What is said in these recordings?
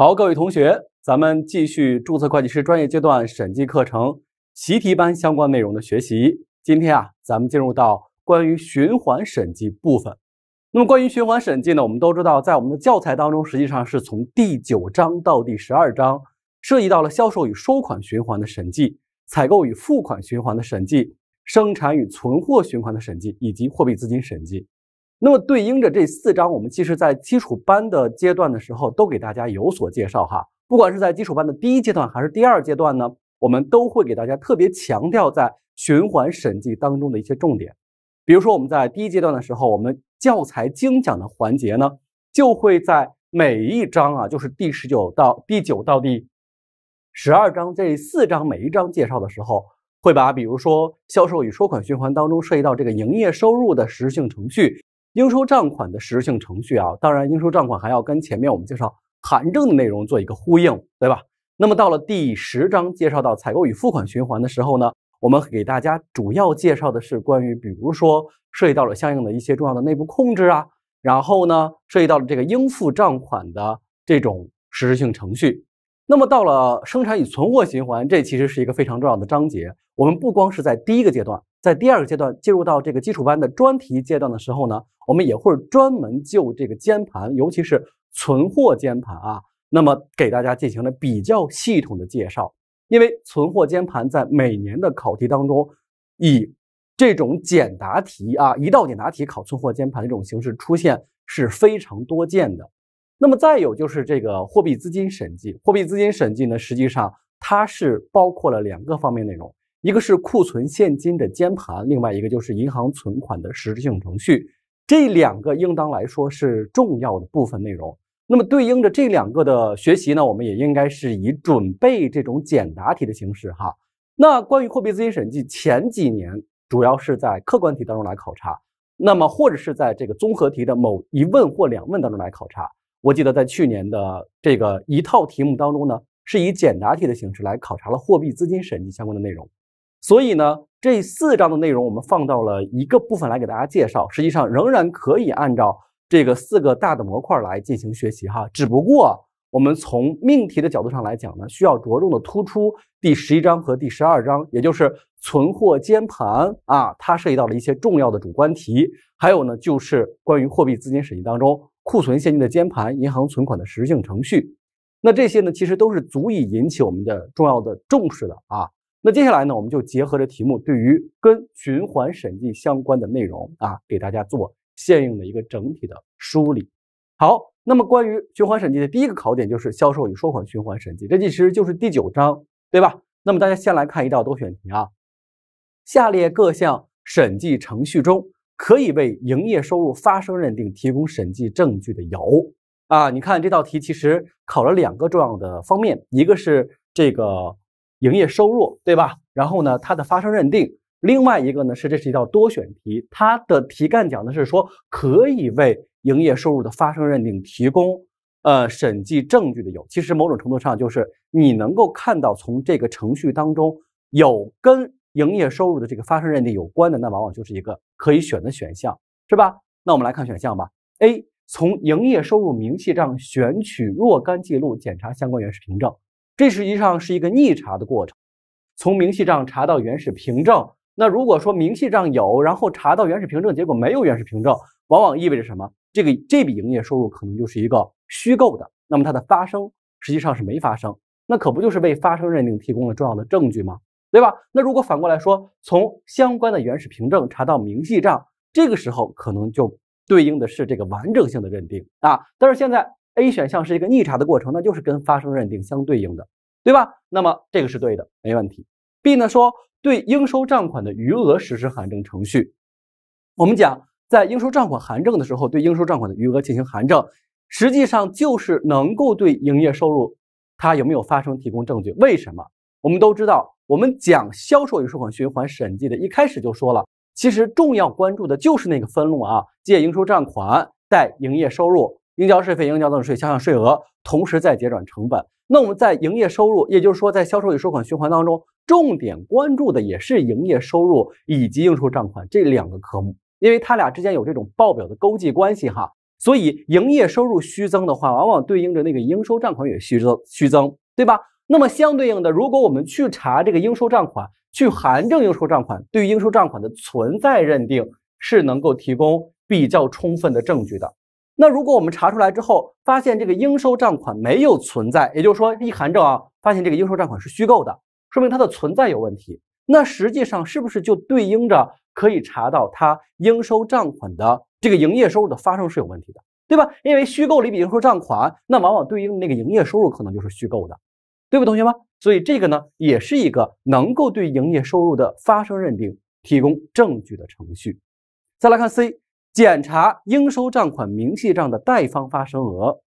好，各位同学，咱们继续注册会计师专业阶段审计课程习题班相关内容的学习。今天啊，咱们进入到关于循环审计部分。那么，关于循环审计呢，我们都知道，在我们的教材当中，实际上是从第九章到第十二章，涉及到了销售与收款循环的审计、采购与付款循环的审计、生产与存货循环的审计，以及货币资金审计。那么对应着这四章，我们其实在基础班的阶段的时候都给大家有所介绍哈。不管是在基础班的第一阶段还是第二阶段呢，我们都会给大家特别强调在循环审计当中的一些重点。比如说我们在第一阶段的时候，我们教材精讲的环节呢，就会在每一章啊，就是第十九到第九到第十二章这四章每一章介绍的时候，会把比如说销售与收款循环当中涉及到这个营业收入的实质性程序。应收账款的实质性程序啊，当然，应收账款还要跟前面我们介绍函证的内容做一个呼应，对吧？那么到了第十章介绍到采购与付款循环的时候呢，我们给大家主要介绍的是关于，比如说涉及到了相应的一些重要的内部控制啊，然后呢，涉及到了这个应付账款的这种实质性程序。那么到了生产与存货循环，这其实是一个非常重要的章节，我们不光是在第一个阶段。在第二个阶段，进入到这个基础班的专题阶段的时候呢，我们也会专门就这个兼盘，尤其是存货兼盘啊，那么给大家进行了比较系统的介绍。因为存货兼盘在每年的考题当中，以这种简答题啊，一道简答题考存货键盘的这种形式出现是非常多见的。那么再有就是这个货币资金审计，货币资金审计呢，实际上它是包括了两个方面内容。一个是库存现金的监盘，另外一个就是银行存款的实质性程序，这两个应当来说是重要的部分内容。那么对应着这两个的学习呢，我们也应该是以准备这种简答题的形式哈。那关于货币资金审计，前几年主要是在客观题当中来考察，那么或者是在这个综合题的某一问或两问当中来考察。我记得在去年的这个一套题目当中呢，是以简答题的形式来考察了货币资金审计相关的内容。所以呢，这四章的内容我们放到了一个部分来给大家介绍，实际上仍然可以按照这个四个大的模块来进行学习哈。只不过我们从命题的角度上来讲呢，需要着重的突出第十一章和第十二章，也就是存货监盘啊，它涉及到了一些重要的主观题，还有呢就是关于货币资金审计当中库存现金的监盘、银行存款的实质性程序，那这些呢其实都是足以引起我们的重要的重视的啊。那接下来呢，我们就结合着题目，对于跟循环审计相关的内容啊，给大家做相应的一个整体的梳理。好，那么关于循环审计的第一个考点就是销售与收款循环审计，这其实就是第九章，对吧？那么大家先来看一道多选题啊，下列各项审计程序中，可以为营业收入发生认定提供审计证据的有啊，你看这道题其实考了两个重要的方面，一个是这个。营业收入对吧？然后呢，它的发生认定。另外一个呢是，这是一道多选题。它的题干讲的是说，可以为营业收入的发生认定提供呃审计证据的有。其实某种程度上就是你能够看到从这个程序当中有跟营业收入的这个发生认定有关的，那往往就是一个可以选的选项，是吧？那我们来看选项吧。A 从营业收入明细账选取若干记录，检查相关原始凭证。这实际上是一个逆查的过程，从明细账查到原始凭证。那如果说明细账有，然后查到原始凭证，结果没有原始凭证，往往意味着什么？这个这笔营业收入可能就是一个虚构的，那么它的发生实际上是没发生，那可不就是为发生认定提供了重要的证据吗？对吧？那如果反过来说，从相关的原始凭证查到明细账，这个时候可能就对应的是这个完整性的认定啊。但是现在。A 选项是一个逆查的过程，那就是跟发生认定相对应的，对吧？那么这个是对的，没问题。B 呢说对应收账款的余额实施函证程序，我们讲在应收账款函证的时候，对应收账款的余额进行函证，实际上就是能够对营业收入它有没有发生提供证据。为什么？我们都知道，我们讲销售与收款循环审计的一开始就说了，其实重要关注的就是那个分录啊，借应收账款，贷营业收入。应交税费、应交增值税、销项税额，同时再结转成本。那我们在营业收入，也就是说在销售与收款循环当中，重点关注的也是营业收入以及应收账款这两个科目，因为它俩之间有这种报表的勾稽关系哈。所以营业收入虚增的话，往往对应着那个应收账款也虚增，虚增对吧？那么相对应的，如果我们去查这个应收账款，去函证应收账款，对应收账款的存在认定是能够提供比较充分的证据的。那如果我们查出来之后，发现这个应收账款没有存在，也就是说一函证啊，发现这个应收账款是虚构的，说明它的存在有问题。那实际上是不是就对应着可以查到它应收账款的这个营业收入的发生是有问题的，对吧？因为虚构了一笔应收账款，那往往对应那个营业收入可能就是虚构的，对不，同学们？所以这个呢，也是一个能够对营业收入的发生认定提供证据的程序。再来看 C。检查应收账款明细账的贷方发生额，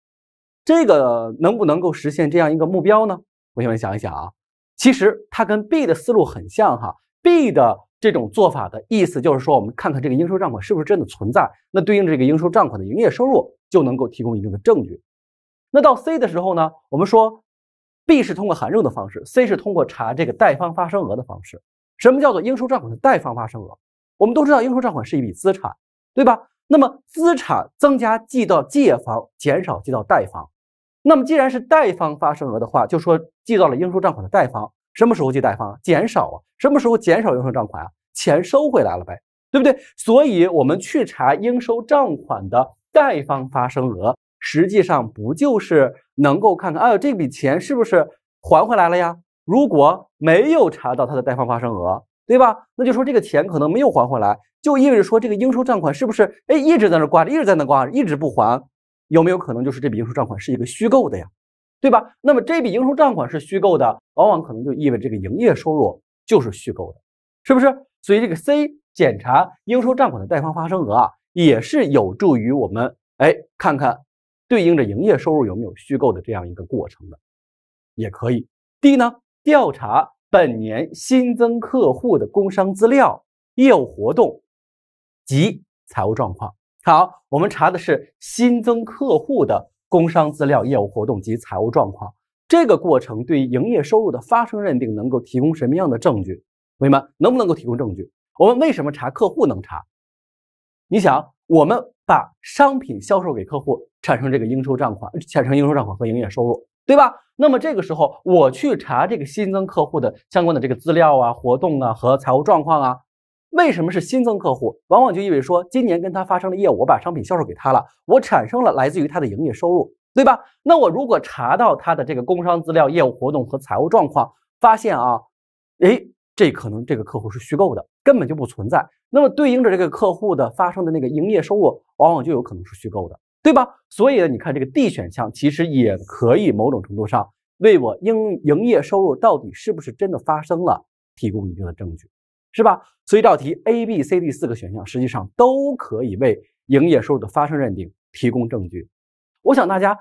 这个能不能够实现这样一个目标呢？同学们想一想啊，其实它跟 B 的思路很像哈。B 的这种做法的意思就是说，我们看看这个应收账款是不是真的存在，那对应这个应收账款的营业收入就能够提供一定的证据。那到 C 的时候呢，我们说 B 是通过函证的方式，C 是通过查这个贷方发生额的方式。什么叫做应收账款的贷方发生额？我们都知道，应收账款是一笔资产。对吧？那么资产增加记到借方，减少记到贷方。那么既然是贷方发生额的话，就说记到了应收账款的贷方。什么时候记贷方啊？减少啊？什么时候减少应收账款啊？钱收回来了呗，对不对？所以我们去查应收账款的贷方发生额，实际上不就是能够看看，哎，这笔钱是不是还回来了呀？如果没有查到它的贷方发生额。对吧？那就说这个钱可能没有还回来，就意味着说这个应收账款是不是哎一直在那挂着，一直在那挂着，一直不还？有没有可能就是这笔应收账款是一个虚构的呀？对吧？那么这笔应收账款是虚构的，往往可能就意味着这个营业收入就是虚构的，是不是？所以这个 C 检查应收账款的贷方发生额啊，也是有助于我们哎看看对应着营业收入有没有虚构的这样一个过程的，也可以。D 呢，调查。本年新增客户的工商资料、业务活动及财务状况。好，我们查的是新增客户的工商资料、业务活动及财务状况。这个过程对营业收入的发生认定能够提供什么样的证据？同学们能不能够提供证据？我们为什么查客户能查？你想，我们把商品销售给客户，产生这个应收账款，产生应收账款和营业收入，对吧？那么这个时候，我去查这个新增客户的相关的这个资料啊、活动啊和财务状况啊，为什么是新增客户？往往就意味着说，今年跟他发生的业务，我把商品销售给他了，我产生了来自于他的营业收入，对吧？那我如果查到他的这个工商资料、业务活动和财务状况，发现啊，哎，这可能这个客户是虚构的，根本就不存在。那么对应着这个客户的发生的那个营业收入，往往就有可能是虚构的。对吧？所以呢，你看这个 D 选项其实也可以某种程度上为我营营业收入到底是不是真的发生了提供一定的证据，是吧？所以这道题 A、B、C、D 四个选项实际上都可以为营业收入的发生认定提供证据。我想大家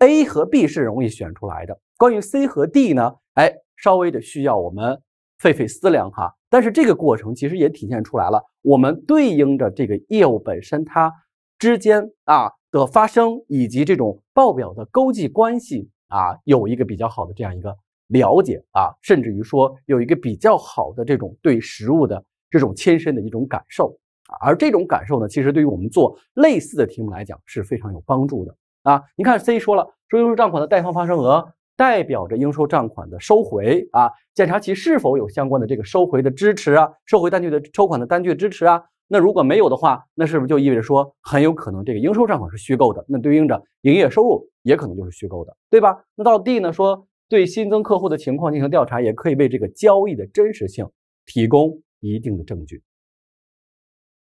A 和 B 是容易选出来的，关于 C 和 D 呢，哎，稍微的需要我们费费思量哈。但是这个过程其实也体现出来了，我们对应着这个业务本身它之间啊。的发生以及这种报表的勾稽关系啊，有一个比较好的这样一个了解啊，甚至于说有一个比较好的这种对实物的这种亲身的一种感受啊，而这种感受呢，其实对于我们做类似的题目来讲是非常有帮助的啊。你看 C 说了，应收账款的贷方发生额代表着应收账款的收回啊，检查其是否有相关的这个收回的支持啊，收回单据的抽款的单据支持啊。那如果没有的话，那是不是就意味着说很有可能这个应收账款是虚构的？那对应着营业收入也可能就是虚构的，对吧？那到 D 呢？说对新增客户的情况进行调查，也可以为这个交易的真实性提供一定的证据。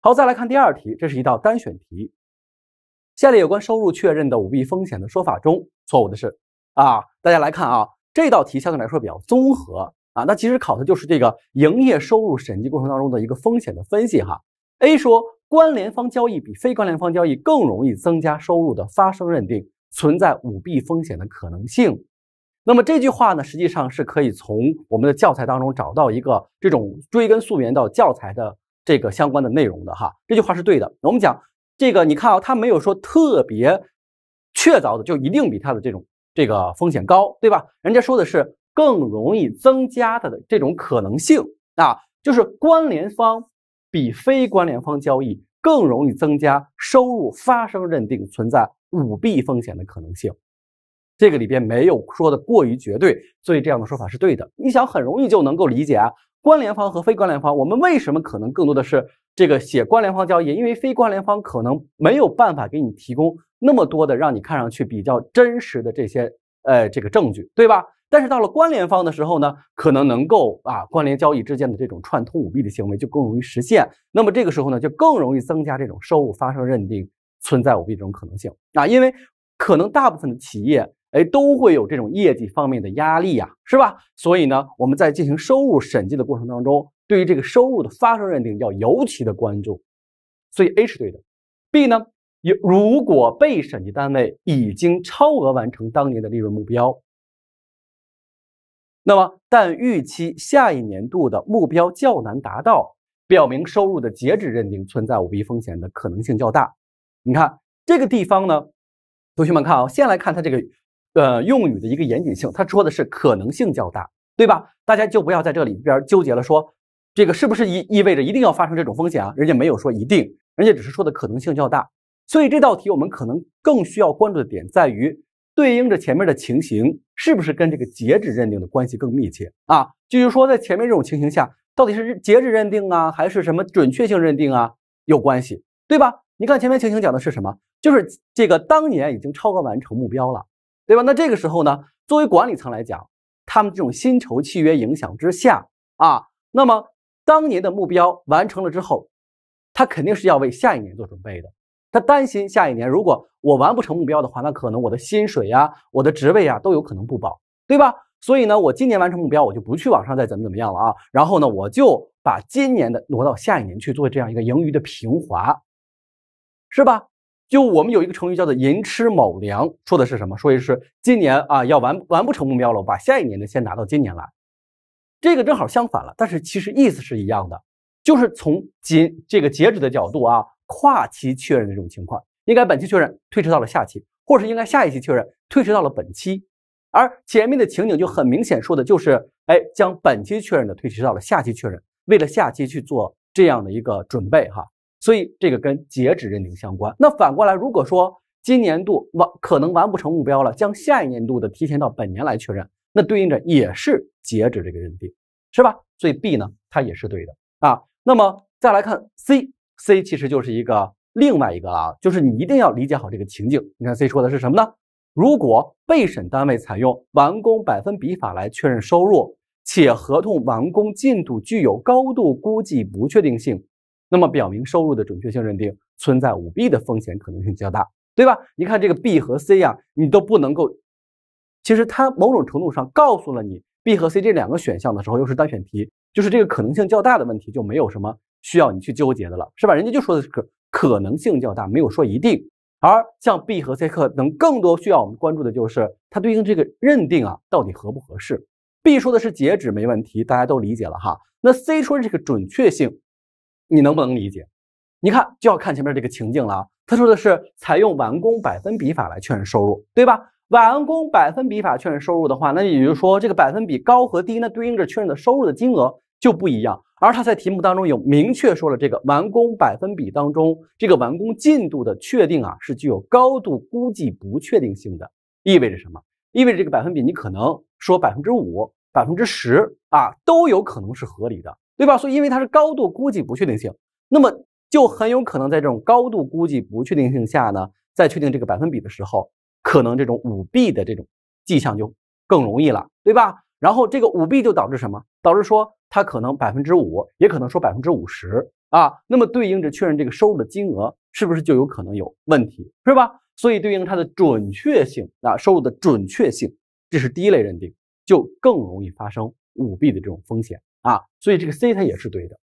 好，再来看第二题，这是一道单选题。下列有关收入确认的舞弊风险的说法中错误的是啊？大家来看啊，这道题相对来说比较综合啊。那其实考的就是这个营业收入审计过程当中的一个风险的分析哈。A 说关联方交易比非关联方交易更容易增加收入的发生认定，存在舞弊风险的可能性。那么这句话呢，实际上是可以从我们的教材当中找到一个这种追根溯源到教材的这个相关的内容的哈。这句话是对的。我们讲这个，你看啊，他没有说特别确凿的，就一定比他的这种这个风险高，对吧？人家说的是更容易增加的这种可能性啊，就是关联方。比非关联方交易更容易增加收入发生认定存在舞弊风险的可能性，这个里边没有说的过于绝对，所以这样的说法是对的。你想很容易就能够理解啊，关联方和非关联方，我们为什么可能更多的是这个写关联方交易？因为非关联方可能没有办法给你提供那么多的让你看上去比较真实的这些呃这个证据，对吧？但是到了关联方的时候呢，可能能够啊关联交易之间的这种串通舞弊的行为就更容易实现。那么这个时候呢，就更容易增加这种收入发生认定存在舞弊这种可能性啊，因为可能大部分的企业哎都会有这种业绩方面的压力呀，是吧？所以呢，我们在进行收入审计的过程当中，对于这个收入的发生认定要尤其的关注。所以 A 是对的，B 呢，有如果被审计单位已经超额完成当年的利润目标。那么，但预期下一年度的目标较难达到，表明收入的截止认定存在舞弊风险的可能性较大。你看这个地方呢，同学们看啊，先来看它这个呃用语的一个严谨性，它说的是可能性较大，对吧？大家就不要在这里边纠结了，说这个是不是意意味着一定要发生这种风险啊？人家没有说一定，人家只是说的可能性较大。所以这道题我们可能更需要关注的点在于。对应着前面的情形，是不是跟这个截止认定的关系更密切啊？就是说，在前面这种情形下，到底是截止认定啊，还是什么准确性认定啊，有关系，对吧？你看前面情形讲的是什么？就是这个当年已经超额完成目标了，对吧？那这个时候呢，作为管理层来讲，他们这种薪酬契约影响之下啊，那么当年的目标完成了之后，他肯定是要为下一年做准备的。他担心下一年，如果我完不成目标的话，那可能我的薪水呀、我的职位呀都有可能不保，对吧？所以呢，我今年完成目标，我就不去往上再怎么怎么样了啊。然后呢，我就把今年的挪到下一年去做这样一个盈余的平滑，是吧？就我们有一个成语叫做“寅吃卯粮”，说的是什么？说的是今年啊要完完不成目标了，我把下一年的先拿到今年来。这个正好相反了，但是其实意思是一样的，就是从今这个截止的角度啊。跨期确认的这种情况，应该本期确认推迟到了下期，或者是应该下一期确认推迟到了本期，而前面的情景就很明显说的就是，哎，将本期确认的推迟到了下期确认，为了下期去做这样的一个准备哈，所以这个跟截止认定相关。那反过来，如果说今年度完可能完不成目标了，将下一年度的提前到本年来确认，那对应着也是截止这个认定，是吧？所以 B 呢，它也是对的啊。那么再来看 C。C 其实就是一个另外一个啊，就是你一定要理解好这个情境。你看 C 说的是什么呢？如果被审单位采用完工百分比法来确认收入，且合同完工进度具有高度估计不确定性，那么表明收入的准确性认定存在舞弊的风险可能性较大，对吧？你看这个 B 和 C 呀，你都不能够。其实它某种程度上告诉了你 B 和 C 这两个选项的时候又是单选题，就是这个可能性较大的问题就没有什么。需要你去纠结的了，是吧？人家就说的是可可能性较大，没有说一定。而像 B 和 C 课等更多需要我们关注的就是它对应这个认定啊，到底合不合适？B 说的是截止，没问题，大家都理解了哈。那 C 说的这个准确性，你能不能理解？你看就要看前面这个情境了啊。他说的是采用完工百分比法来确认收入，对吧？完工百分比法确认收入的话，那也就是说这个百分比高和低那对应着确认的收入的金额。就不一样，而他在题目当中有明确说了，这个完工百分比当中，这个完工进度的确定啊，是具有高度估计不确定性的，意味着什么？意味着这个百分比你可能说百分之五、百分之十啊，都有可能是合理的，对吧？所以因为它是高度估计不确定性，那么就很有可能在这种高度估计不确定性下呢，在确定这个百分比的时候，可能这种舞弊的这种迹象就更容易了，对吧？然后这个舞弊就导致什么？导致说。它可能百分之五，也可能说百分之五十啊，那么对应着确认这个收入的金额，是不是就有可能有问题，是吧？所以对应它的准确性啊，收入的准确性，这是第一类认定，就更容易发生舞弊的这种风险啊，所以这个 C 它也是对的，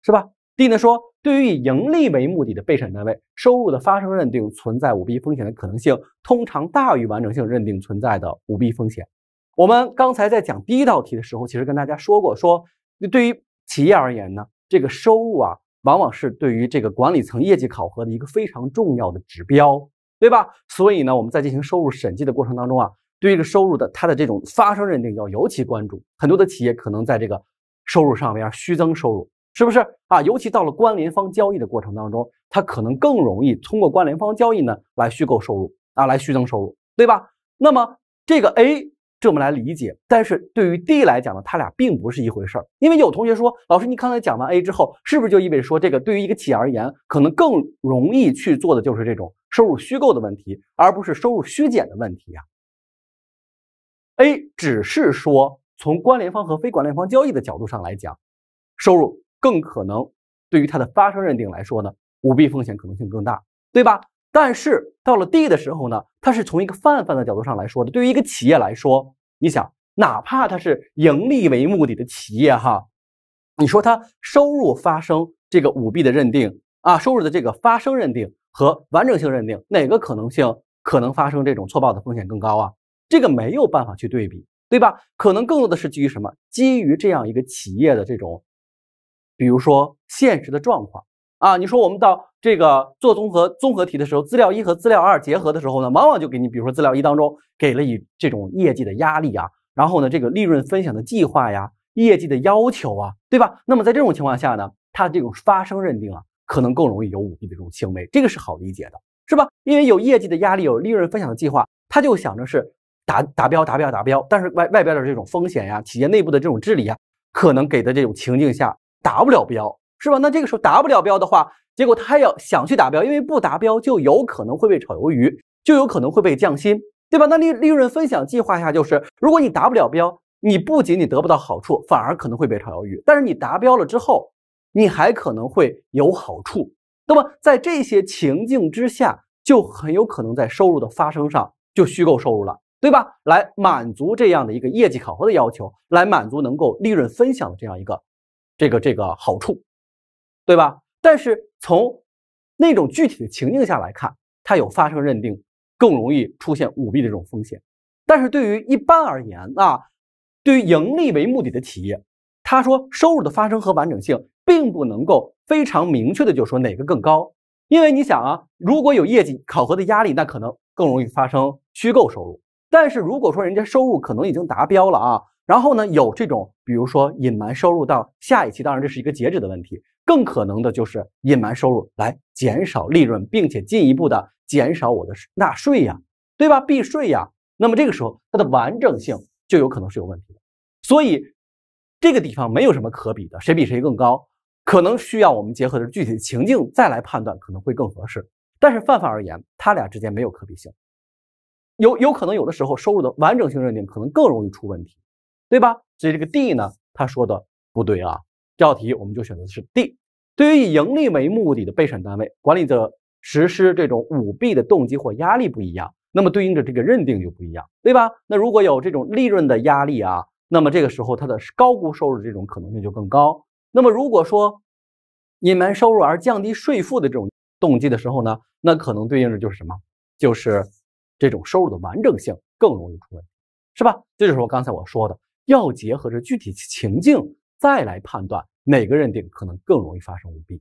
是吧？D 呢说，对于以盈利为目的的被审单位，收入的发生认定存在舞弊风险的可能性，通常大于完整性认定存在的舞弊风险。我们刚才在讲第一道题的时候，其实跟大家说过说。那对于企业而言呢，这个收入啊，往往是对于这个管理层业绩考核的一个非常重要的指标，对吧？所以呢，我们在进行收入审计的过程当中啊，对这个收入的它的这种发生认定要尤其关注。很多的企业可能在这个收入上面虚增收入，是不是啊？尤其到了关联方交易的过程当中，它可能更容易通过关联方交易呢来虚构收入啊，来虚增收入，对吧？那么这个 A。这么来理解，但是对于 D 来讲呢，它俩并不是一回事儿。因为有同学说，老师，你刚才讲完 A 之后，是不是就意味着说，这个对于一个企业而言，可能更容易去做的就是这种收入虚构的问题，而不是收入虚减的问题啊？A 只是说，从关联方和非关联方交易的角度上来讲，收入更可能对于它的发生认定来说呢，舞弊风险可能性更大，对吧？但是到了 D 的时候呢，它是从一个泛泛的角度上来说的。对于一个企业来说，你想，哪怕它是盈利为目的的企业哈，你说它收入发生这个舞弊的认定啊，收入的这个发生认定和完整性认定，哪个可能性可能发生这种错报的风险更高啊？这个没有办法去对比，对吧？可能更多的是基于什么？基于这样一个企业的这种，比如说现实的状况。啊，你说我们到这个做综合综合题的时候，资料一和资料二结合的时候呢，往往就给你，比如说资料一当中给了你这种业绩的压力啊，然后呢，这个利润分享的计划呀，业绩的要求啊，对吧？那么在这种情况下呢，它的这种发生认定啊，可能更容易有舞弊的这种行为，这个是好理解的，是吧？因为有业绩的压力，有利润分享的计划，他就想着是达达标达标达标，但是外外边的这种风险呀，企业内部的这种治理啊，可能给的这种情境下达不了标。是吧？那这个时候达不了标的话，结果他还要想去达标，因为不达标就有可能会被炒鱿鱼，就有可能会被降薪，对吧？那利利润分享计划下就是，如果你达不了标，你不仅仅得不到好处，反而可能会被炒鱿鱼。但是你达标了之后，你还可能会有好处。那么在这些情境之下，就很有可能在收入的发生上就虚构收入了，对吧？来满足这样的一个业绩考核的要求，来满足能够利润分享的这样一个这个这个好处。对吧？但是从那种具体的情境下来看，它有发生认定更容易出现舞弊的这种风险。但是对于一般而言啊，对于盈利为目的的企业，他说收入的发生和完整性并不能够非常明确的就说哪个更高。因为你想啊，如果有业绩考核的压力，那可能更容易发生虚构收入。但是如果说人家收入可能已经达标了啊，然后呢有这种比如说隐瞒收入到下一期，当然这是一个截止的问题。更可能的就是隐瞒收入来减少利润，并且进一步的减少我的纳税呀，对吧？避税呀。那么这个时候它的完整性就有可能是有问题的。所以这个地方没有什么可比的，谁比谁更高，可能需要我们结合的具体情境再来判断，可能会更合适。但是泛泛而言，他俩之间没有可比性。有有可能有的时候收入的完整性认定可能更容易出问题，对吧？所以这个 D 呢，他说的不对啊。这道题我们就选择的是 D。对于以盈利为目的的被审单位，管理者实施这种舞弊的动机或压力不一样，那么对应着这个认定就不一样，对吧？那如果有这种利润的压力啊，那么这个时候它的高估收入这种可能性就更高。那么如果说隐瞒收入而降低税负的这种动机的时候呢，那可能对应的就是什么？就是这种收入的完整性更容易出问题，是吧？这就是我刚才我说的，要结合着具体情境。再来判断哪个认定可能更容易发生舞弊。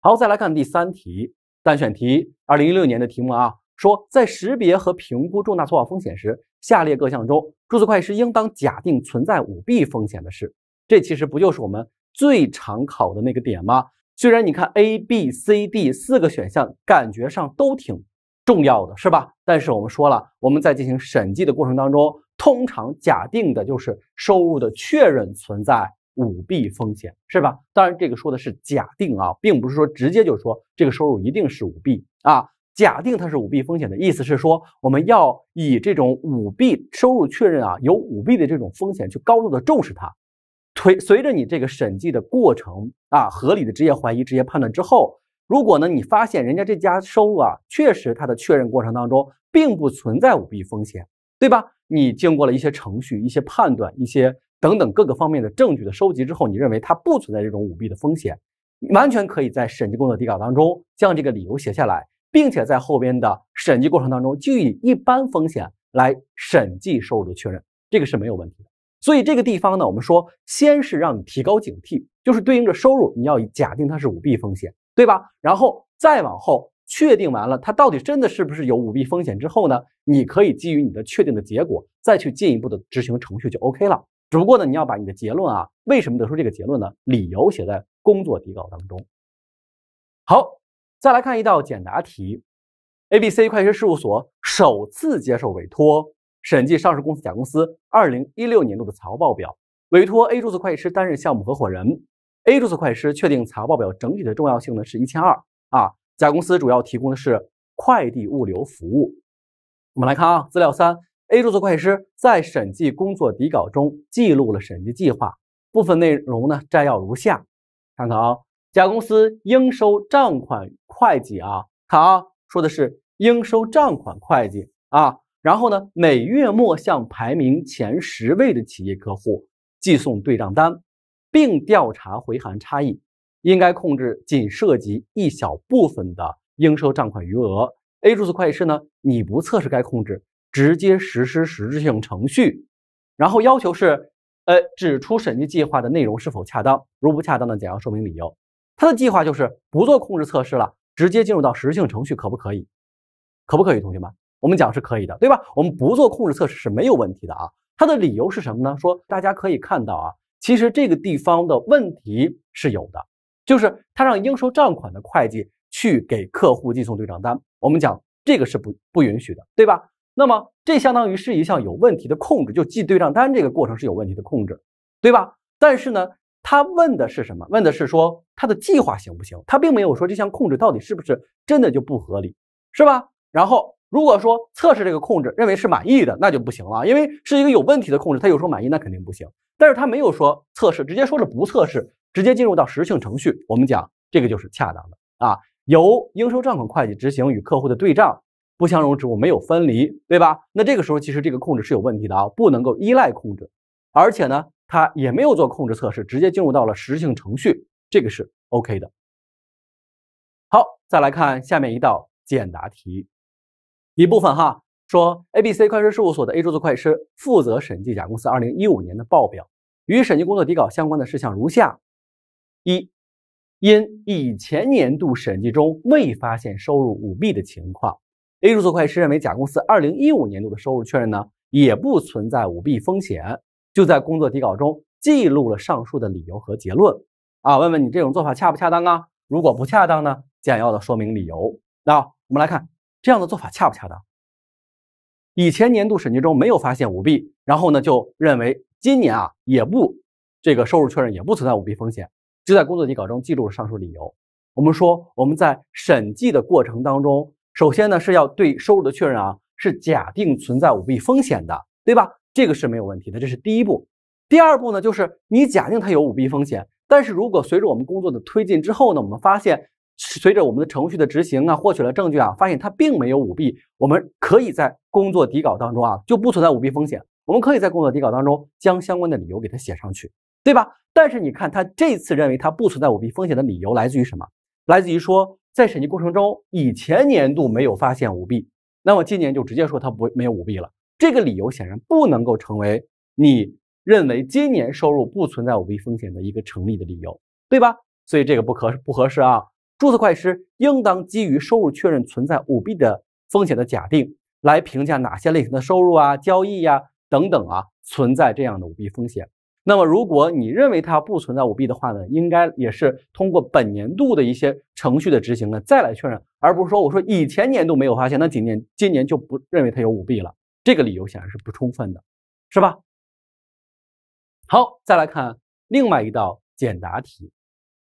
好，再来看第三题单选题，二零一六年的题目啊，说在识别和评估重大错报风险时，下列各项中，注册会计师应当假定存在舞弊风险的是？这其实不就是我们最常考的那个点吗？虽然你看 A、B、C、D 四个选项感觉上都挺重要的，是吧？但是我们说了，我们在进行审计的过程当中。通常假定的就是收入的确认存在舞弊风险，是吧？当然，这个说的是假定啊，并不是说直接就说这个收入一定是舞弊啊。假定它是舞弊风险的意思是说，我们要以这种舞弊收入确认啊有舞弊的这种风险去高度的重视它。随随着你这个审计的过程啊，合理的职业怀疑、职业判断之后，如果呢你发现人家这家收入啊确实它的确认过程当中并不存在舞弊风险，对吧？你经过了一些程序、一些判断、一些等等各个方面的证据的收集之后，你认为它不存在这种舞弊的风险，完全可以在审计工作底稿当中将这个理由写下来，并且在后边的审计过程当中就以一般风险来审计收入的确认，这个是没有问题的。所以这个地方呢，我们说，先是让你提高警惕，就是对应着收入，你要假定它是舞弊风险，对吧？然后再往后。确定完了，它到底真的是不是有舞弊风险之后呢？你可以基于你的确定的结果，再去进一步的执行程序就 OK 了。只不过呢，你要把你的结论啊，为什么得出这个结论呢？理由写在工作底稿当中。好，再来看一道简答题。A B C 会计师事务所首次接受委托审计上市公司甲公司二零一六年度的财务报表，委托 A 注册会计师担任项目合伙人。A 注册会计师确定财务报表整体的重要性呢是一千二啊。甲公司主要提供的是快递物流服务。我们来看啊，资料三，A 注册会计师在审计工作底稿中记录了审计计划，部分内容呢摘要如下。看看啊，甲公司应收账款会计啊，看啊，说的是应收账款会计啊，然后呢，每月末向排名前十位的企业客户寄送对账单，并调查回函差异。应该控制仅涉及一小部分的应收账款余额。A 注册会计师呢？你不测试该控制，直接实施实质性程序，然后要求是，呃，指出审计计划的内容是否恰当，如不恰当的，简要说明理由。他的计划就是不做控制测试了，直接进入到实质性程序，可不可以？可不可以？同学们，我们讲是可以的，对吧？我们不做控制测试是没有问题的啊。他的理由是什么呢？说大家可以看到啊，其实这个地方的问题是有的。就是他让应收账款的会计去给客户寄送对账单，我们讲这个是不不允许的，对吧？那么这相当于是一项有问题的控制，就寄对账单这个过程是有问题的控制，对吧？但是呢，他问的是什么？问的是说他的计划行不行？他并没有说这项控制到底是不是真的就不合理，是吧？然后如果说测试这个控制认为是满意的，那就不行了，因为是一个有问题的控制，他有时候满意那肯定不行。但是他没有说测试，直接说了不测试。直接进入到实质性程序，我们讲这个就是恰当的啊。由应收账款会计执行与客户的对账，不相容职务没有分离，对吧？那这个时候其实这个控制是有问题的啊，不能够依赖控制，而且呢，它也没有做控制测试，直接进入到了实质性程序，这个是 OK 的。好，再来看下面一道简答题，一部分哈，说 A B C 会计师事务所的 A 注子会计师负责审计甲公司2015年的报表，与审计工作底稿相关的事项如下。一因以前年度审计中未发现收入舞弊的情况，A 注册会计师认为甲公司二零一五年度的收入确认呢也不存在舞弊风险，就在工作底稿中记录了上述的理由和结论。啊，问问你这种做法恰不恰当啊？如果不恰当呢，简要的说明理由。那我们来看这样的做法恰不恰当？以前年度审计中没有发现舞弊，然后呢就认为今年啊也不这个收入确认也不存在舞弊风险。就在工作底稿中记录上述理由。我们说，我们在审计的过程当中，首先呢是要对收入的确认啊，是假定存在舞弊风险的，对吧？这个是没有问题的，这是第一步。第二步呢，就是你假定它有舞弊风险，但是如果随着我们工作的推进之后呢，我们发现，随着我们的程序的执行啊，获取了证据啊，发现它并没有舞弊，我们可以在工作底稿当中啊，就不存在舞弊风险，我们可以在工作底稿当中将相关的理由给它写上去。对吧？但是你看，他这次认为它不存在舞弊风险的理由来自于什么？来自于说，在审计过程中，以前年度没有发现舞弊，那么今年就直接说它不没有舞弊了。这个理由显然不能够成为你认为今年收入不存在舞弊风险的一个成立的理由，对吧？所以这个不合不合适啊？注册会计师应当基于收入确认存在舞弊的风险的假定，来评价哪些类型的收入啊、交易呀等等啊存在这样的舞弊风险。那么，如果你认为它不存在舞弊的话呢，应该也是通过本年度的一些程序的执行呢再来确认，而不是说我说以前年度没有发现，那今年今年就不认为它有舞弊了。这个理由显然是不充分的，是吧？好，再来看另外一道简答题。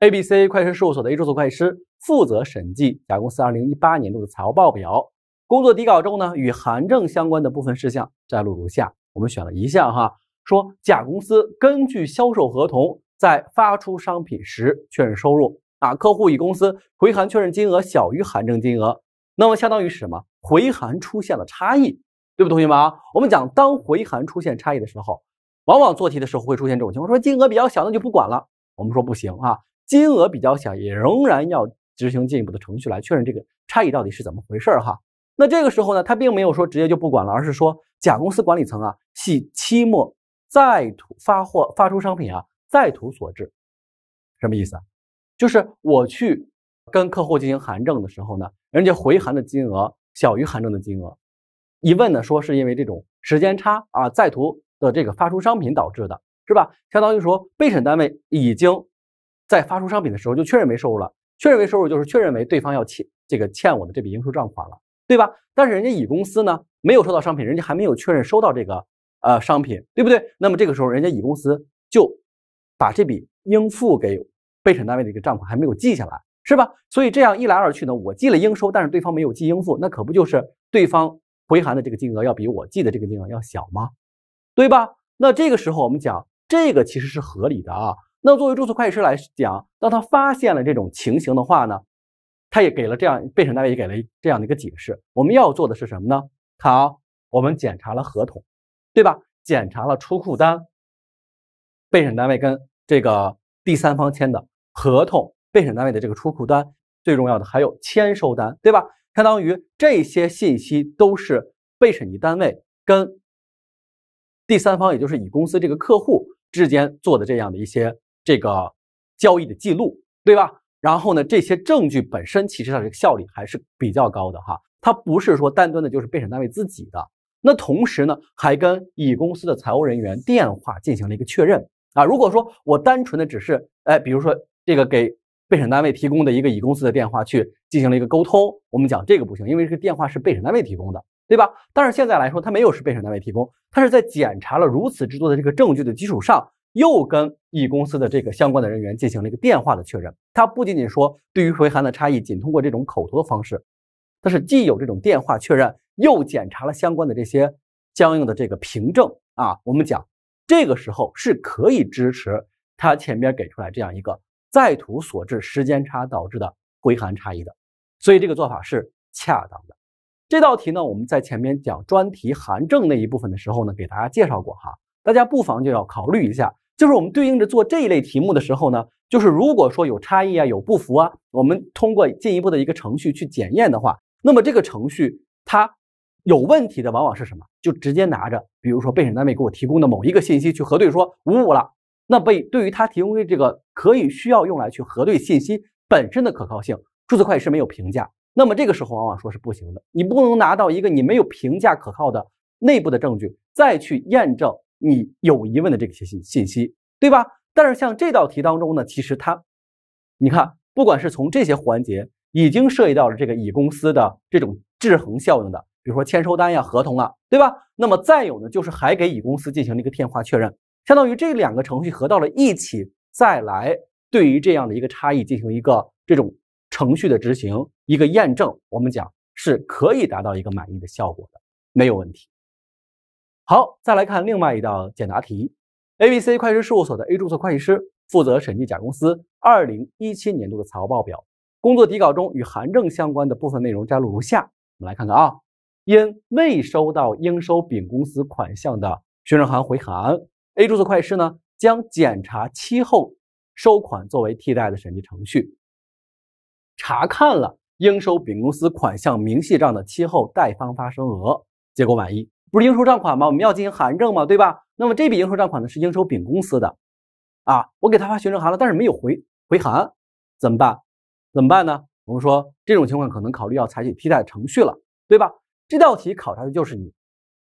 A、B、C 会计师事务所的 A 注册会计师负责审计甲公司2018年度的财务报表。工作底稿中呢，与函证相关的部分事项摘录如下。我们选了一项哈。说甲公司根据销售合同在发出商品时确认收入啊，客户乙公司回函确认金额小于函证金额，那么相当于是什么？回函出现了差异，对不？同学们啊，我们讲当回函出现差异的时候，往往做题的时候会出现这种情况。说金额比较小，那就不管了。我们说不行啊，金额比较小也仍然要执行进一步的程序来确认这个差异到底是怎么回事哈。那这个时候呢，他并没有说直接就不管了，而是说甲公司管理层啊系期末。在途发货发出商品啊，在途所致，什么意思啊？就是我去跟客户进行函证的时候呢，人家回函的金额小于函证的金额，一问呢说是因为这种时间差啊，在途的这个发出商品导致的，是吧？相当于说被审单位已经在发出商品的时候就确认为收入了，确认为收入就是确认为对方要欠这个欠我的这笔应收账款了，对吧？但是人家乙公司呢没有收到商品，人家还没有确认收到这个。呃，商品对不对？那么这个时候，人家乙公司就把这笔应付给被审单位的一个账款还没有记下来，是吧？所以这样一来二去呢，我记了应收，但是对方没有记应付，那可不就是对方回函的这个金额要比我记的这个金额要小吗？对吧？那这个时候我们讲这个其实是合理的啊。那作为注册会计师来讲，当他发现了这种情形的话呢，他也给了这样被审单位也给了这样的一个解释。我们要做的是什么呢？看啊，我们检查了合同。对吧？检查了出库单，被审单位跟这个第三方签的合同，被审单位的这个出库单，最重要的还有签收单，对吧？相当于这些信息都是被审计单位跟第三方，也就是乙公司这个客户之间做的这样的一些这个交易的记录，对吧？然后呢，这些证据本身其实它的效力还是比较高的哈，它不是说单单的就是被审单位自己的。那同时呢，还跟乙公司的财务人员电话进行了一个确认啊。如果说我单纯的只是哎，比如说这个给被审单位提供的一个乙公司的电话去进行了一个沟通，我们讲这个不行，因为这个电话是被审单位提供的，对吧？但是现在来说，他没有是被审单位提供，他是在检查了如此之多的这个证据的基础上，又跟乙公司的这个相关的人员进行了一个电话的确认。他不仅仅说对于回函的差异仅通过这种口头的方式，但是既有这种电话确认。又检查了相关的这些相应的这个凭证啊，我们讲这个时候是可以支持他前面给出来这样一个在途所致时间差导致的归函差异的，所以这个做法是恰当的。这道题呢，我们在前面讲专题函证那一部分的时候呢，给大家介绍过哈，大家不妨就要考虑一下，就是我们对应着做这一类题目的时候呢，就是如果说有差异啊、有不符啊，我们通过进一步的一个程序去检验的话，那么这个程序它。有问题的往往是什么？就直接拿着，比如说被审单位给我提供的某一个信息去核对，说无误了。那被对于他提供的这个可以需要用来去核对信息本身的可靠性，注册会计师没有评价。那么这个时候往往说是不行的，你不能拿到一个你没有评价可靠的内部的证据，再去验证你有疑问的这些信信息，对吧？但是像这道题当中呢，其实它，你看，不管是从这些环节，已经涉及到了这个乙公司的这种制衡效应的。比如说签收单呀、合同啊，对吧？那么再有呢，就是还给乙公司进行了一个电话确认，相当于这两个程序合到了一起，再来对于这样的一个差异进行一个这种程序的执行、一个验证，我们讲是可以达到一个满意的效果的，没有问题。好，再来看另外一道简答题：A、B、C 会计师事务所的 A 注册会计师负责审计甲公司2017年度的财务报表，工作底稿中与函证相关的部分内容摘录如下，我们来看看啊。因未收到应收丙公司款项的询证函回函，A 注册会计师呢将检查期后收款作为替代的审计程序，查看了应收丙公司款项明细账的期后贷方发生额，结果满意。不是应收账款吗？我们要进行函证吗？对吧？那么这笔应收账款呢是应收丙公司的，啊，我给他发询证函了，但是没有回回函，怎么办？怎么办呢？我们说这种情况可能考虑要采取替代程序了，对吧？这道题考察的就是你，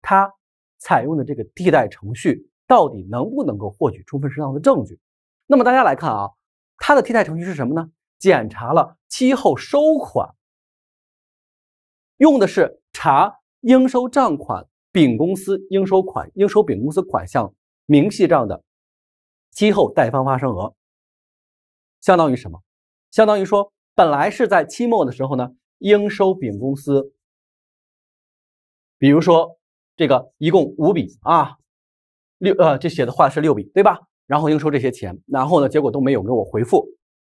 它采用的这个替代程序到底能不能够获取充分适当的证据？那么大家来看啊，它的替代程序是什么呢？检查了期后收款，用的是查应收账款丙公司应收款应收丙公司款项明细账的期后贷方发生额，相当于什么？相当于说本来是在期末的时候呢，应收丙公司。比如说，这个一共五笔啊，六呃，这写的画是六笔，对吧？然后应收这些钱，然后呢，结果都没有给我回复，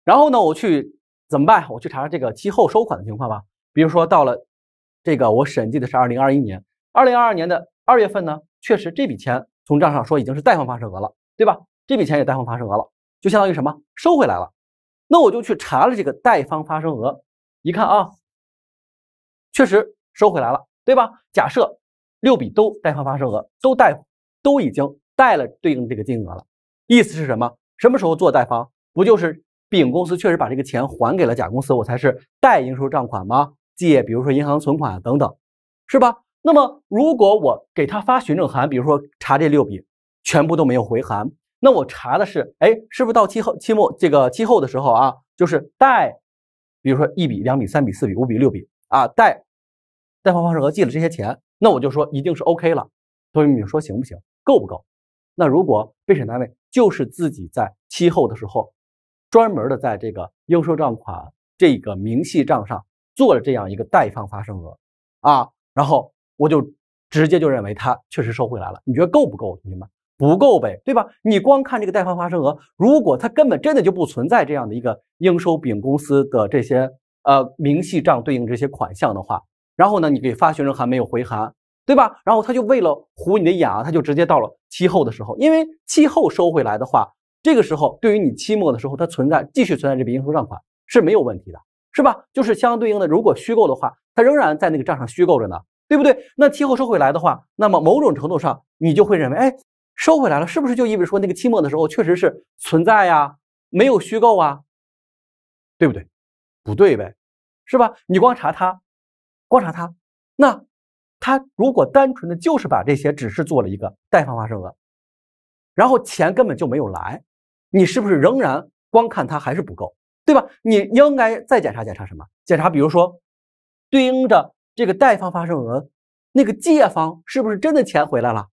然后呢，我去怎么办？我去查查这个期后收款的情况吧。比如说到了这个我审计的是二零二一年、二零二二年的二月份呢，确实这笔钱从账上说已经是贷方发生额了，对吧？这笔钱也贷方发生额了，就相当于什么收回来了。那我就去查了这个贷方发生额，一看啊，确实收回来了。对吧？假设六笔都贷方发生额都贷都已经贷了对应这个金额了，意思是什么？什么时候做贷方？不就是丙公司确实把这个钱还给了甲公司，我才是贷应收账款吗？借比如说银行存款等等，是吧？那么如果我给他发询证函，比如说查这六笔全部都没有回函，那我查的是哎，是不是到期后期末这个期后的时候啊？就是贷，比如说一笔、两笔、三笔、四笔、五笔、六笔啊贷。贷方发生额记了这些钱，那我就说一定是 OK 了。同学们说行不行？够不够？那如果被审单位就是自己在期后的时候，专门的在这个应收账款这个明细账上做了这样一个贷方发生额啊，然后我就直接就认为它确实收回来了。你觉得够不够？同学们不够呗，对吧？你光看这个贷方发生额，如果它根本真的就不存在这样的一个应收丙公司的这些呃明细账对应这些款项的话。然后呢，你给发学生函没有回函，对吧？然后他就为了糊你的眼啊，他就直接到了期后的时候，因为期后收回来的话，这个时候对于你期末的时候，它存在继续存在这笔应收账款是没有问题的，是吧？就是相对应的，如果虚构的话，它仍然在那个账上虚构着呢，对不对？那期后收回来的话，那么某种程度上你就会认为，哎，收回来了，是不是就意味着说那个期末的时候确实是存在呀？没有虚构啊，对不对？不对呗，是吧？你光查它。观察它，那它如果单纯的就是把这些只是做了一个贷方发生额，然后钱根本就没有来，你是不是仍然光看它还是不够，对吧？你应该再检查检查什么？检查比如说，对应着这个贷方发生额，那个借方是不是真的钱回来了，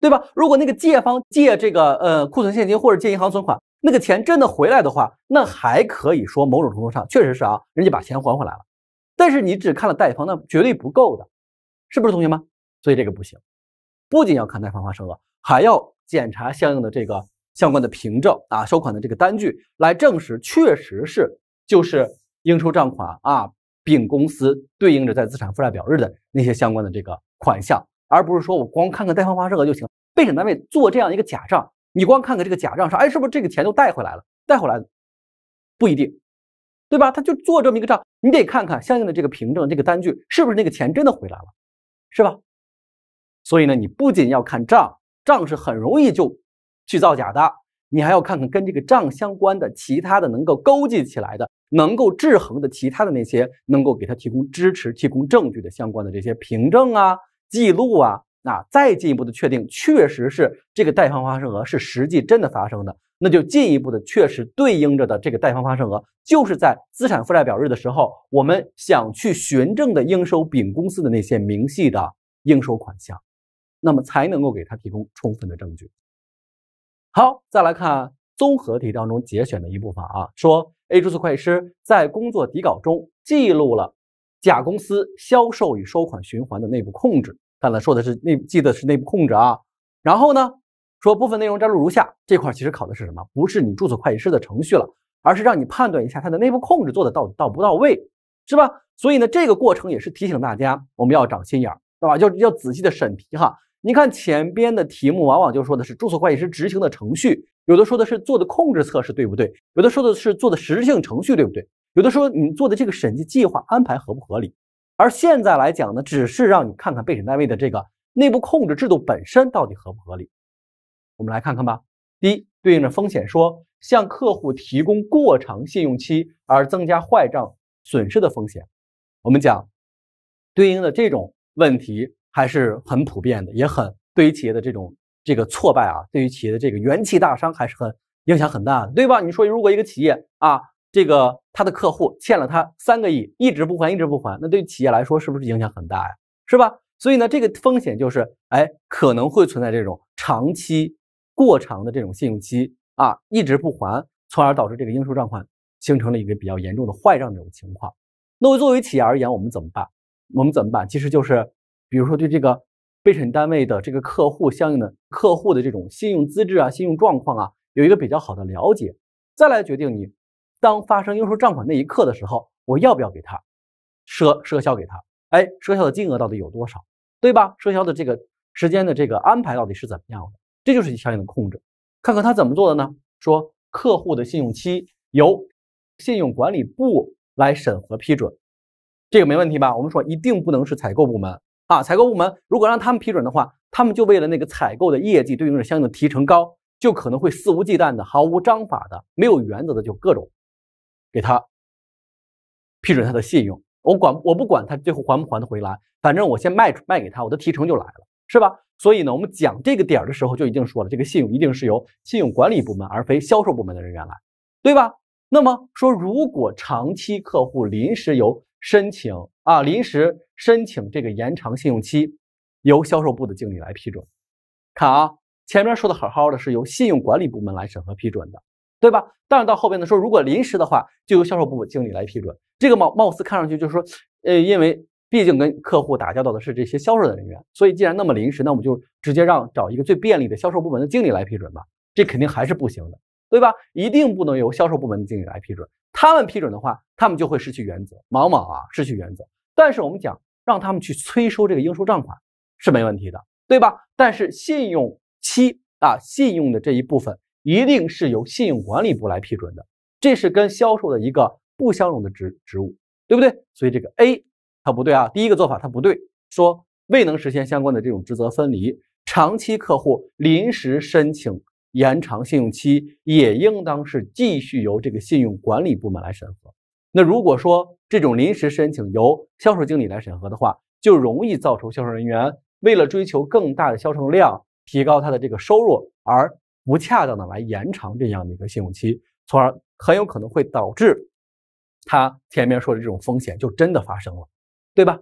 对吧？如果那个借方借这个呃库存现金或者借银行存款，那个钱真的回来的话，那还可以说某种程度上确实是啊，人家把钱还回来了。但是你只看了贷方，那绝对不够的，是不是同学们？所以这个不行，不仅要看贷方发生额，还要检查相应的这个相关的凭证啊，收款的这个单据来证实确实是就是应收账款啊，丙公司对应着在资产负债表日的那些相关的这个款项，而不是说我光看看贷方发生额就行。被审单位做这样一个假账，你光看看这个假账上，哎，是不是这个钱都带回来了？带回来不一定。对吧？他就做这么一个账，你得看看相应的这个凭证、这个单据是不是那个钱真的回来了，是吧？所以呢，你不仅要看账，账是很容易就去造假的，你还要看看跟这个账相关的其他的能够勾稽起来的、能够制衡的其他的那些能够给他提供支持、提供证据的相关的这些凭证啊、记录啊。那再进一步的确定，确实是这个贷方发生额是实际真的发生的，那就进一步的确实对应着的这个贷方发生额，就是在资产负债表日的时候，我们想去询证的应收丙公司的那些明细的应收款项，那么才能够给他提供充分的证据。好，再来看综合题当中节选的一部分啊，说 A 注册会计师在工作底稿中记录了甲公司销售与收款循环的内部控制。看了，说的是内，记得是内部控制啊。然后呢，说部分内容摘录如下。这块其实考的是什么？不是你注册会计师的程序了，而是让你判断一下他的内部控制做的到到不到位，是吧？所以呢，这个过程也是提醒大家，我们要长心眼儿，对吧？要要仔细的审题哈。你看前边的题目，往往就说的是注册会计师执行的程序，有的说的是做的控制测试，对不对？有的说的是做的实质性程序，对不对？有的说你做的这个审计计划安排合不合理？而现在来讲呢，只是让你看看被审单位的这个内部控制制度本身到底合不合理。我们来看看吧。第一，对应的风险说，向客户提供过长信用期而增加坏账损失的风险。我们讲，对应的这种问题还是很普遍的，也很对于企业的这种这个挫败啊，对于企业的这个元气大伤还是很影响很大，的，对吧？你说如果一个企业啊。这个他的客户欠了他三个亿，一直不还，一直不还，那对于企业来说是不是影响很大呀？是吧？所以呢，这个风险就是，哎，可能会存在这种长期、过长的这种信用期啊，一直不还，从而导致这个应收账款形成了一个比较严重的坏账这种情况。那作为企业而言，我们怎么办？我们怎么办？其实就是，比如说对这个被审单位的这个客户相应的客户的这种信用资质啊、信用状况啊，有一个比较好的了解，再来决定你。当发生应收账款那一刻的时候，我要不要给他赊赊销给他？哎，赊销的金额到底有多少，对吧？赊销的这个时间的这个安排到底是怎么样的？这就是相应的控制。看看他怎么做的呢？说客户的信用期由信用管理部来审核批准，这个没问题吧？我们说一定不能是采购部门啊！采购部门如果让他们批准的话，他们就为了那个采购的业绩，对应着相应的提成高，就可能会肆无忌惮的、毫无章法的、没有原则的，就各种。给他批准他的信用，我管我不管他最后还不还得回来，反正我先卖出卖给他，我的提成就来了，是吧？所以呢，我们讲这个点的时候，就已经说了，这个信用一定是由信用管理部门而非销售部门的人员来，对吧？那么说，如果长期客户临时由申请啊，临时申请这个延长信用期，由销售部的经理来批准。看啊，前面说的好好的，是由信用管理部门来审核批准的。对吧？但是到后边的时候，如果临时的话，就由销售部经理来批准。这个貌貌似看上去就是说，呃，因为毕竟跟客户打交道的是这些销售的人员，所以既然那么临时，那我们就直接让找一个最便利的销售部门的经理来批准吧。这肯定还是不行的，对吧？一定不能由销售部门的经理来批准。他们批准的话，他们就会失去原则，往往啊失去原则。但是我们讲，让他们去催收这个应收账款是没问题的，对吧？但是信用期啊，信用的这一部分。一定是由信用管理部来批准的，这是跟销售的一个不相容的职职务，对不对？所以这个 A 它不对啊。第一个做法它不对，说未能实现相关的这种职责分离。长期客户临时申请延长信用期，也应当是继续由这个信用管理部门来审核。那如果说这种临时申请由销售经理来审核的话，就容易造成销售人员为了追求更大的销售量、提高他的这个收入而。不恰当的来延长这样的一个信用期，从而很有可能会导致他前面说的这种风险就真的发生了，对吧？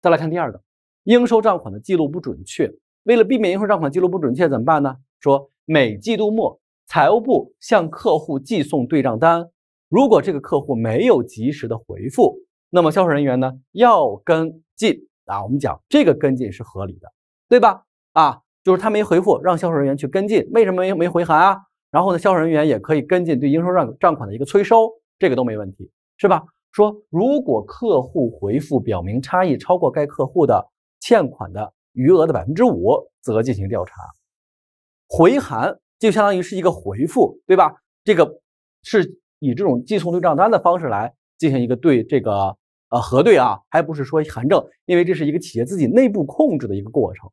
再来看第二个，应收账款的记录不准确。为了避免应收账款记录不准确怎么办呢？说每季度末，财务部向客户寄送对账单。如果这个客户没有及时的回复，那么销售人员呢要跟进啊。我们讲这个跟进是合理的，对吧？啊。就是他没回复，让销售人员去跟进，为什么没没回函啊？然后呢，销售人员也可以跟进对应收账款账款的一个催收，这个都没问题，是吧？说如果客户回复表明差异超过该客户的欠款的余额的百分之五，则进行调查。回函就相当于是一个回复，对吧？这个是以这种寄送对账单的方式来进行一个对这个呃核对啊，还不是说函证，因为这是一个企业自己内部控制的一个过程。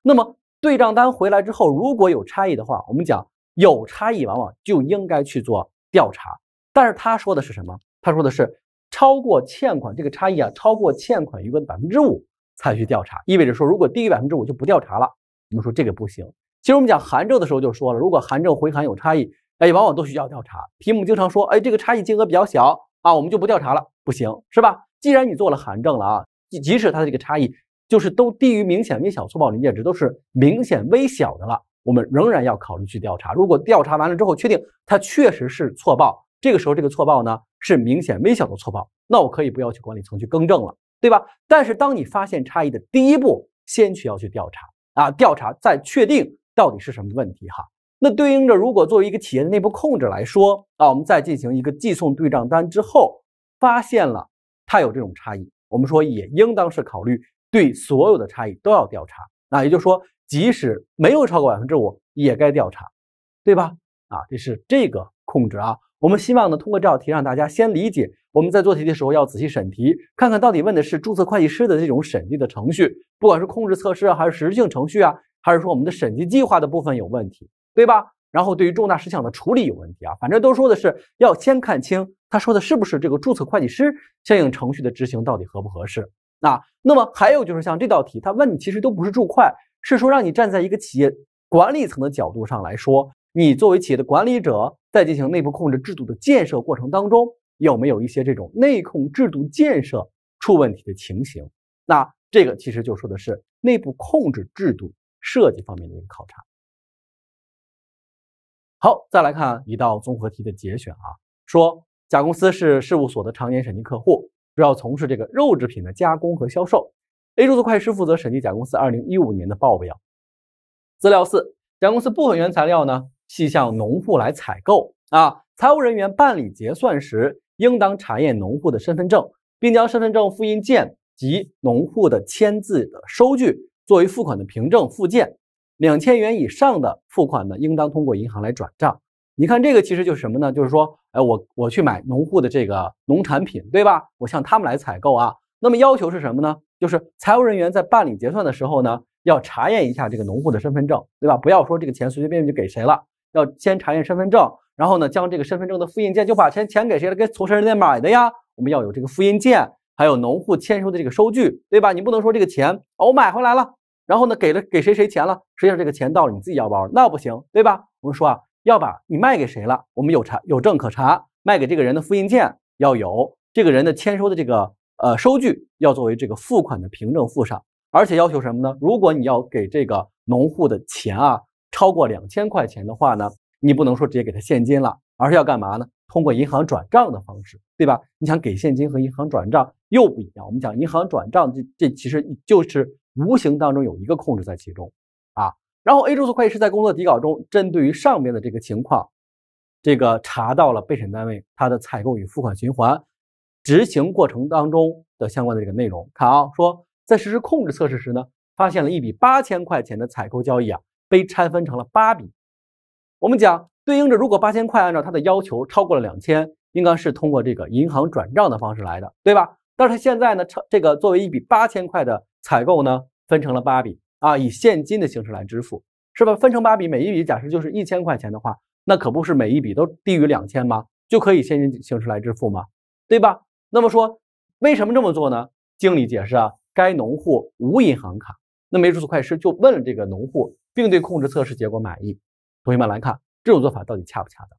那么。对账单回来之后，如果有差异的话，我们讲有差异往往就应该去做调查。但是他说的是什么？他说的是超过欠款这个差异啊，超过欠款余额的百分之五才去调查。意味着说，如果低于百分之五就不调查了。我们说这个不行。其实我们讲函证的时候就说了，如果函证回函有差异，哎，往往都需要调查。题目经常说，哎，这个差异金额比较小啊，我们就不调查了。不行，是吧？既然你做了函证了啊，即即使它的这个差异。就是都低于明显微小错报临界值，都是明显微小的了。我们仍然要考虑去调查。如果调查完了之后确定它确实是错报，这个时候这个错报呢是明显微小的错报，那我可以不要去管理层去更正了，对吧？但是当你发现差异的第一步，先需要去调查啊，调查再确定到底是什么问题哈。那对应着，如果作为一个企业的内部控制来说啊，我们再进行一个寄送对账单之后，发现了它有这种差异，我们说也应当是考虑。对所有的差异都要调查，那也就是说，即使没有超过百分之五，也该调查，对吧？啊，这是这个控制啊。我们希望呢，通过这道题让大家先理解，我们在做题的时候要仔细审题，看看到底问的是注册会计师的这种审计的程序，不管是控制测试还是实质性程序啊，还是说我们的审计计划的部分有问题，对吧？然后对于重大事项的处理有问题啊，反正都说的是要先看清他说的是不是这个注册会计师相应程序的执行到底合不合适。那，那么还有就是像这道题，他问你其实都不是注会，是说让你站在一个企业管理层的角度上来说，你作为企业的管理者，在进行内部控制制度的建设过程当中，有没有一些这种内控制度建设出问题的情形？那这个其实就说的是内部控制制度设计方面的一个考察。好，再来看一道综合题的节选啊，说甲公司是事务所的常年审计客户。主要从事这个肉制品的加工和销售。A 注册会计师负责审计甲公司2015年的报表。资料四：甲公司部分原材料呢系向农户来采购啊，财务人员办理结算时应当查验农户的身份证，并将身份证复印件及农户的签字的收据作为付款的凭证附件。两千元以上的付款呢，应当通过银行来转账。你看这个其实就是什么呢？就是说，哎，我我去买农户的这个农产品，对吧？我向他们来采购啊。那么要求是什么呢？就是财务人员在办理结算的时候呢，要查验一下这个农户的身份证，对吧？不要说这个钱随随便便就给谁了，要先查验身份证，然后呢，将这个身份证的复印件，就把钱钱给谁了，给从谁那买的呀？我们要有这个复印件，还有农户签收的这个收据，对吧？你不能说这个钱我买回来了，然后呢给了给谁谁钱了，实际上这个钱到了你自己腰包，那不行，对吧？我们说啊。要把你卖给谁了？我们有查有证可查，卖给这个人的复印件要有，这个人的签收的这个呃收据要作为这个付款的凭证附上。而且要求什么呢？如果你要给这个农户的钱啊超过两千块钱的话呢，你不能说直接给他现金了，而是要干嘛呢？通过银行转账的方式，对吧？你想给现金和银行转账又不一样。我们讲银行转账，这这其实就是无形当中有一个控制在其中。然后，A 注册会计师在工作底稿中，针对于上面的这个情况，这个查到了被审单位它的采购与付款循环执行过程当中的相关的这个内容。看啊，说在实施控制测试时呢，发现了一笔八千块钱的采购交易啊，被拆分成了八笔。我们讲，对应着如果八千块按照他的要求超过了两千，应该是通过这个银行转账的方式来的，对吧？但是现在呢，这这个作为一笔八千块的采购呢，分成了八笔。啊，以现金的形式来支付，是吧？分成八笔，每一笔假设就是一千块钱的话，那可不是每一笔都低于两千吗？就可以现金形式来支付吗？对吧？那么说，为什么这么做呢？经理解释啊，该农户无银行卡，那没州市快师就问了这个农户，并对控制测试结果满意。同学们来看，这种做法到底恰不恰当？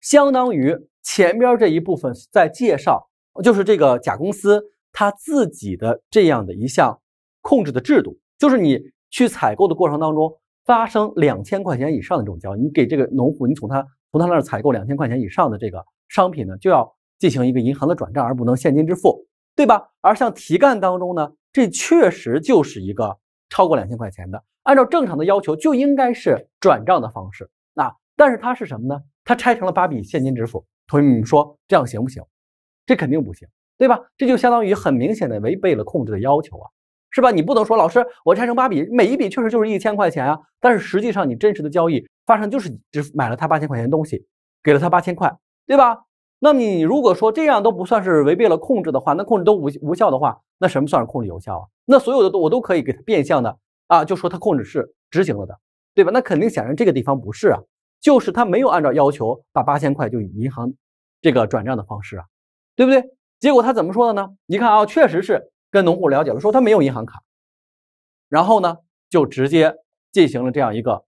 相当于前边这一部分在介绍，就是这个甲公司他自己的这样的一项控制的制度。就是你去采购的过程当中发生两千块钱以上的这种交易，你给这个农户，你从他从他那儿采购两千块钱以上的这个商品呢，就要进行一个银行的转账，而不能现金支付，对吧？而像题干当中呢，这确实就是一个超过两千块钱的，按照正常的要求就应该是转账的方式。那但是它是什么呢？它拆成了八笔现金支付。同学们说这样行不行？这肯定不行，对吧？这就相当于很明显的违背了控制的要求啊。是吧？你不能说老师，我拆成八笔，每一笔确实就是一千块钱啊。但是实际上你真实的交易发生就是只买了他八千块钱东西，给了他八千块，对吧？那么你如果说这样都不算是违背了控制的话，那控制都无无效的话，那什么算是控制有效啊？那所有的我都可以给他变相的啊，就说他控制是执行了的，对吧？那肯定显然这个地方不是啊，就是他没有按照要求把八千块就以银行这个转账的方式啊，对不对？结果他怎么说的呢？你看啊，确实是。跟农户了解了，说他没有银行卡，然后呢，就直接进行了这样一个，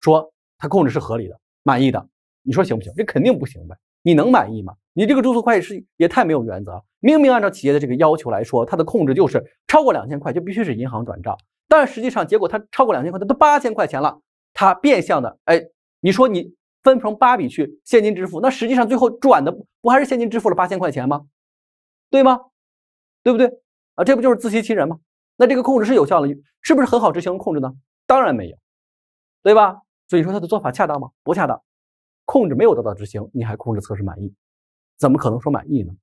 说他控制是合理的，满意的，你说行不行？这肯定不行呗！你能满意吗？你这个注册会计师也太没有原则了。明明按照企业的这个要求来说，他的控制就是超过两千块就必须是银行转账，但实际上结果他超过两千块，他都八千块钱了，他变相的哎，你说你分成八笔去现金支付，那实际上最后转的不还是现金支付了八千块钱吗？对吗？对不对？啊，这不就是自欺欺人吗？那这个控制是有效了，是不是很好执行控制呢？当然没有，对吧？所以说他的做法恰当吗？不恰当，控制没有得到执行，你还控制测试满意，怎么可能说满意呢？